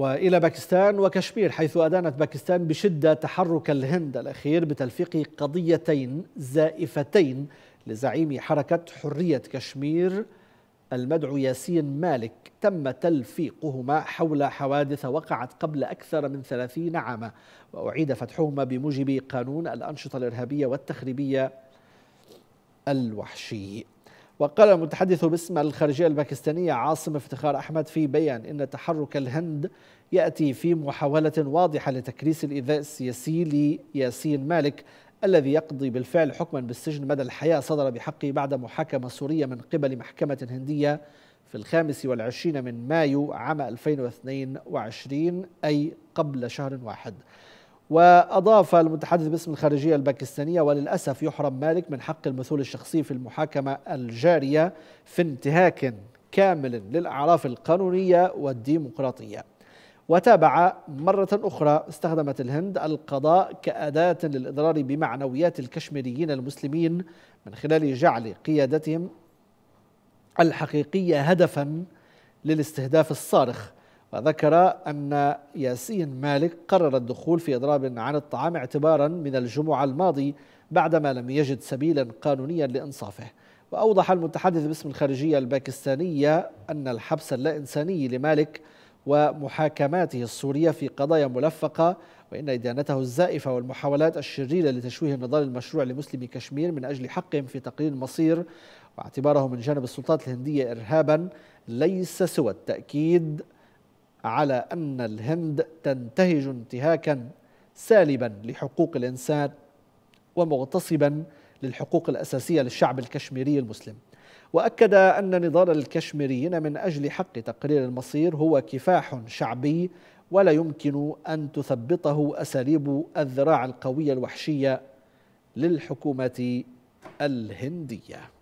والى باكستان وكشمير حيث ادانت باكستان بشده تحرك الهند الاخير بتلفيق قضيتين زائفتين لزعيم حركه حريه كشمير المدعو ياسين مالك تم تلفيقهما حول حوادث وقعت قبل أكثر من ثلاثين عاما وأعيد فتحهما بموجب قانون الأنشطة الإرهابية والتخريبية الوحشي وقال المتحدث باسم الخارجية الباكستانية عاصم افتخار أحمد في بيان إن تحرك الهند يأتي في محاولة واضحة لتكريس الإيذاء السياسي لياسين مالك الذي يقضي بالفعل حكما بالسجن مدى الحياة صدر بحقه بعد محاكمة سورية من قبل محكمة هندية في الخامس والعشرين من مايو عام 2022 أي قبل شهر واحد وأضاف المتحدث باسم الخارجية الباكستانية وللأسف يحرم مالك من حق المثول الشخصي في المحاكمة الجارية في انتهاك كامل للأعراف القانونية والديمقراطية وتابع مرة أخرى استخدمت الهند القضاء كأداة للإضرار بمعنويات الكشميريين المسلمين من خلال جعل قيادتهم الحقيقية هدفا للاستهداف الصارخ وذكر أن ياسين مالك قرر الدخول في إضراب عن الطعام اعتبارا من الجمعة الماضي بعدما لم يجد سبيلا قانونيا لإنصافه وأوضح المتحدث باسم الخارجية الباكستانية أن الحبس اللا إنساني لمالك ومحاكماته السورية في قضايا ملفقة وإن إدانته الزائفة والمحاولات الشريرة لتشويه النضال المشروع لمسلمي كشمير من أجل حقهم في تقرير المصير واعتباره من جانب السلطات الهندية إرهابا ليس سوى التأكيد على أن الهند تنتهج انتهاكا سالبا لحقوق الإنسان ومغتصبا للحقوق الأساسية للشعب الكشميري المسلم وأكد أن نضال الكشميريين من أجل حق تقرير المصير هو كفاح شعبي ولا يمكن أن تثبطه أساليب الذراع القوية الوحشية للحكومة الهندية